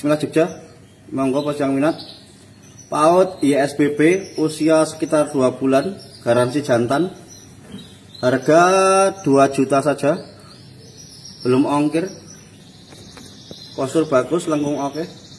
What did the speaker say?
Bismillah Jogja, monggo pos yang minat. PAUD ISBB usia sekitar 2 bulan, garansi jantan. Harga 2 juta saja. Belum ongkir. Postur bagus, lengkung oke. Okay.